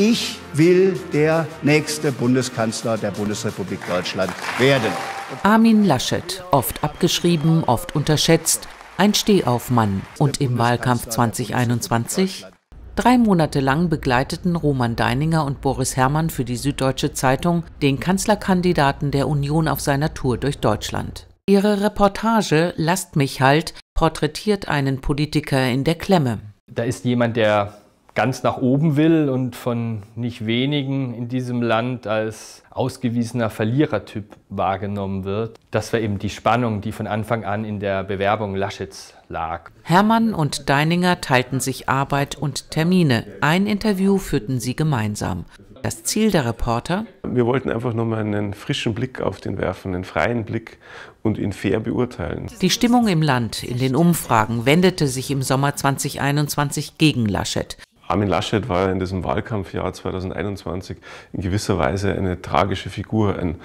Ich will der nächste Bundeskanzler der Bundesrepublik Deutschland werden. Armin Laschet, oft abgeschrieben, oft unterschätzt, ein Stehaufmann. Und im Wahlkampf 2021? Drei Monate lang begleiteten Roman Deininger und Boris Herrmann für die Süddeutsche Zeitung den Kanzlerkandidaten der Union auf seiner Tour durch Deutschland. Ihre Reportage Lasst mich halt porträtiert einen Politiker in der Klemme. Da ist jemand, der ganz nach oben will und von nicht wenigen in diesem Land als ausgewiesener Verlierertyp wahrgenommen wird. Das war eben die Spannung, die von Anfang an in der Bewerbung Laschets lag. Hermann und Deininger teilten sich Arbeit und Termine. Ein Interview führten sie gemeinsam. Das Ziel der Reporter? Wir wollten einfach nochmal einen frischen Blick auf den werfen, einen freien Blick und ihn fair beurteilen. Die Stimmung im Land in den Umfragen wendete sich im Sommer 2021 gegen Laschet. Armin Laschet war in diesem Wahlkampfjahr 2021 in gewisser Weise eine tragische Figur, ein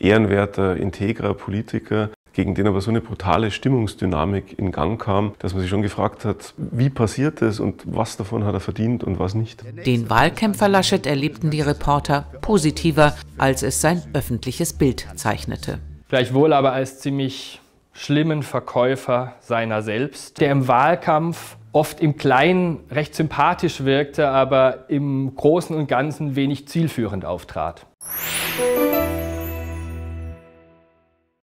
ehrenwerter, integrer Politiker, gegen den aber so eine brutale Stimmungsdynamik in Gang kam, dass man sich schon gefragt hat, wie passiert es und was davon hat er verdient und was nicht. Den Wahlkämpfer Laschet erlebten die Reporter positiver, als es sein öffentliches Bild zeichnete. Gleichwohl aber als ziemlich schlimmen Verkäufer seiner selbst, der im Wahlkampf oft im Kleinen recht sympathisch wirkte, aber im Großen und Ganzen wenig zielführend auftrat.